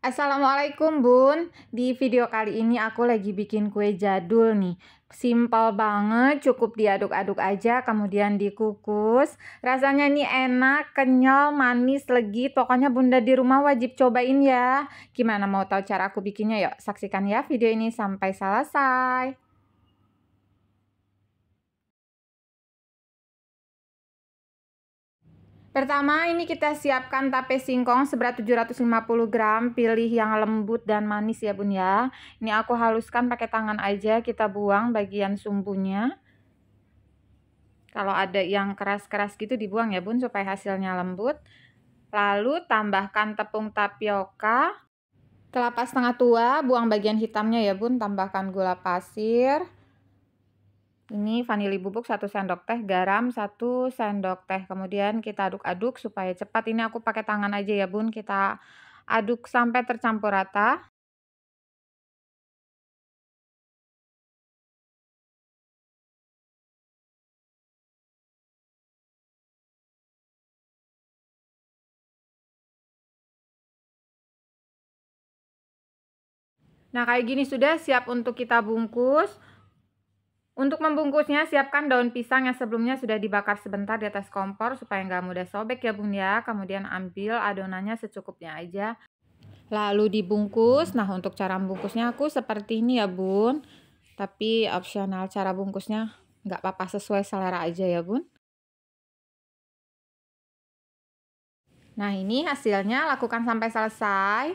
Assalamualaikum bun, di video kali ini aku lagi bikin kue jadul nih Simple banget, cukup diaduk-aduk aja kemudian dikukus Rasanya ini enak, kenyal, manis, legi Pokoknya bunda di rumah wajib cobain ya Gimana mau tahu cara aku bikinnya yuk Saksikan ya video ini sampai selesai Pertama, ini kita siapkan tape singkong seberat 750 gram, pilih yang lembut dan manis ya bun ya. Ini aku haluskan pakai tangan aja, kita buang bagian sumbunya. Kalau ada yang keras-keras gitu dibuang ya bun, supaya hasilnya lembut. Lalu tambahkan tepung tapioka, kelapa setengah tua, buang bagian hitamnya ya bun, tambahkan gula pasir, ini vanili bubuk 1 sendok teh, garam 1 sendok teh. Kemudian kita aduk-aduk supaya cepat. Ini aku pakai tangan aja ya bun. Kita aduk sampai tercampur rata. Nah kayak gini sudah siap untuk kita bungkus. Untuk membungkusnya, siapkan daun pisang yang sebelumnya sudah dibakar sebentar di atas kompor supaya nggak mudah sobek ya bun ya. Kemudian ambil adonannya secukupnya aja. Lalu dibungkus. Nah untuk cara membungkusnya aku seperti ini ya bun. Tapi opsional cara bungkusnya nggak apa-apa sesuai selera aja ya bun. Nah ini hasilnya lakukan sampai selesai.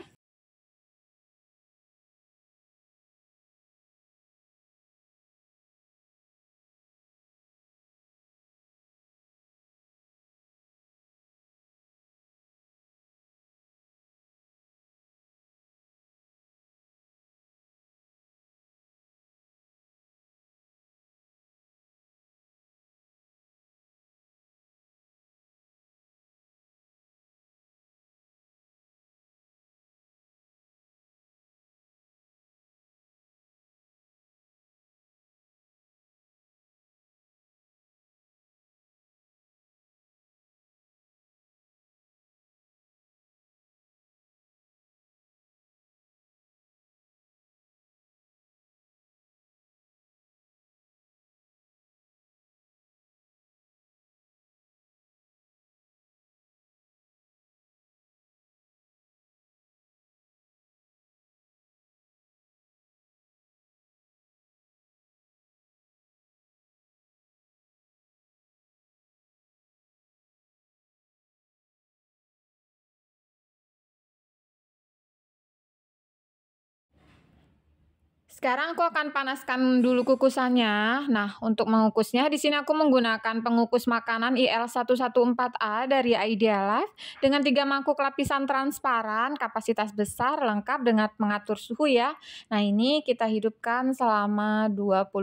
Sekarang aku akan panaskan dulu kukusannya. Nah, untuk mengukusnya di sini aku menggunakan pengukus makanan IL114A dari Idealife dengan tiga mangkuk lapisan transparan, kapasitas besar, lengkap dengan mengatur suhu ya. Nah, ini kita hidupkan selama 25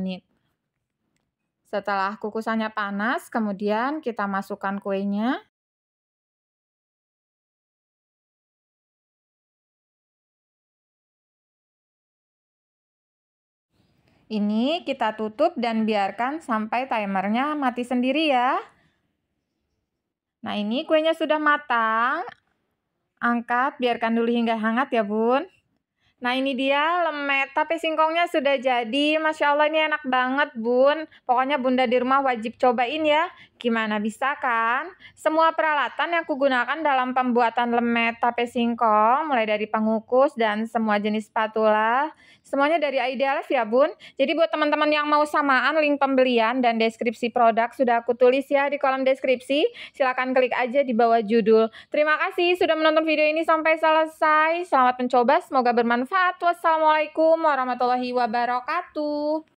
menit. Setelah kukusannya panas, kemudian kita masukkan kuenya. Ini kita tutup dan biarkan sampai timernya mati sendiri ya. Nah ini kuenya sudah matang. Angkat, biarkan dulu hingga hangat ya bun. Nah ini dia lemet tape singkongnya sudah jadi. Masya Allah ini enak banget bun. Pokoknya bunda di rumah wajib cobain ya. Gimana bisa kan? Semua peralatan yang aku gunakan dalam pembuatan lemet tape singkong. Mulai dari pengukus dan semua jenis spatula. Semuanya dari Idealif ya bun. Jadi buat teman-teman yang mau samaan link pembelian dan deskripsi produk sudah aku tulis ya di kolom deskripsi. Silahkan klik aja di bawah judul. Terima kasih sudah menonton video ini sampai selesai. Selamat mencoba, semoga bermanfaat Assalamualaikum Wassalamualaikum warahmatullahi wabarakatuh.